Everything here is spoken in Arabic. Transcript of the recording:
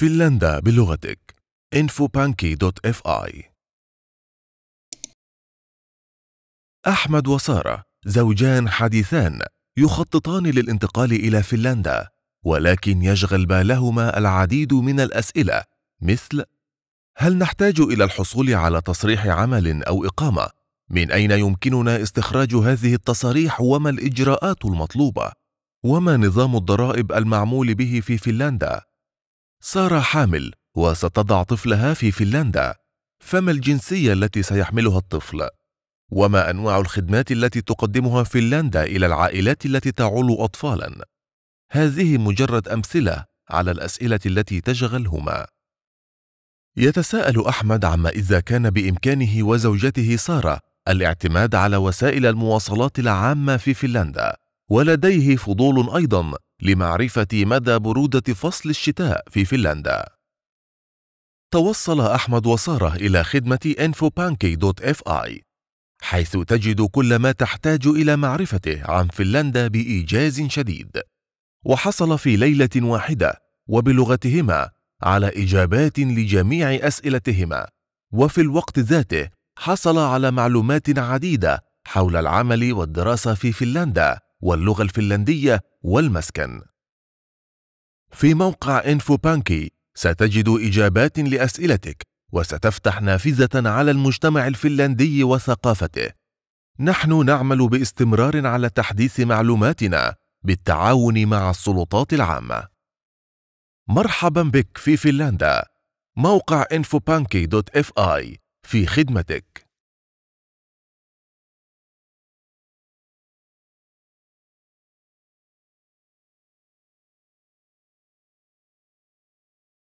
فنلندا بلغتك infopanki.fi أحمد وسارة زوجان حديثان يخططان للانتقال إلى فنلندا ولكن يشغل بالهما العديد من الأسئلة مثل هل نحتاج إلى الحصول على تصريح عمل أو إقامة؟ من أين يمكننا استخراج هذه التصاريح وما الإجراءات المطلوبة؟ وما نظام الضرائب المعمول به في فنلندا؟ سارة حامل وستضع طفلها في فنلندا فما الجنسية التي سيحملها الطفل؟ وما أنواع الخدمات التي تقدمها فنلندا إلى العائلات التي تعول أطفالا؟ هذه مجرد أمثلة على الأسئلة التي تشغلهما. يتساءل أحمد عما إذا كان بإمكانه وزوجته سارة الاعتماد على وسائل المواصلات العامة في فنلندا ولديه فضول أيضا لمعرفة مدى برودة فصل الشتاء في فنلندا توصل أحمد وسارة إلى خدمة infopanky.fi حيث تجد كل ما تحتاج إلى معرفته عن فنلندا بإيجاز شديد وحصل في ليلة واحدة وبلغتهما على إجابات لجميع أسئلتهما وفي الوقت ذاته حصل على معلومات عديدة حول العمل والدراسة في فنلندا واللغة الفنلندية والمسكن. في موقع إنفو بانكي ستجد إجابات لأسئلتك وستفتح نافذة على المجتمع الفنلندي وثقافته. نحن نعمل باستمرار على تحديث معلوماتنا بالتعاون مع السلطات العامة. مرحبا بك في فنلندا. موقع انفوبانكي دوت اف اي في خدمتك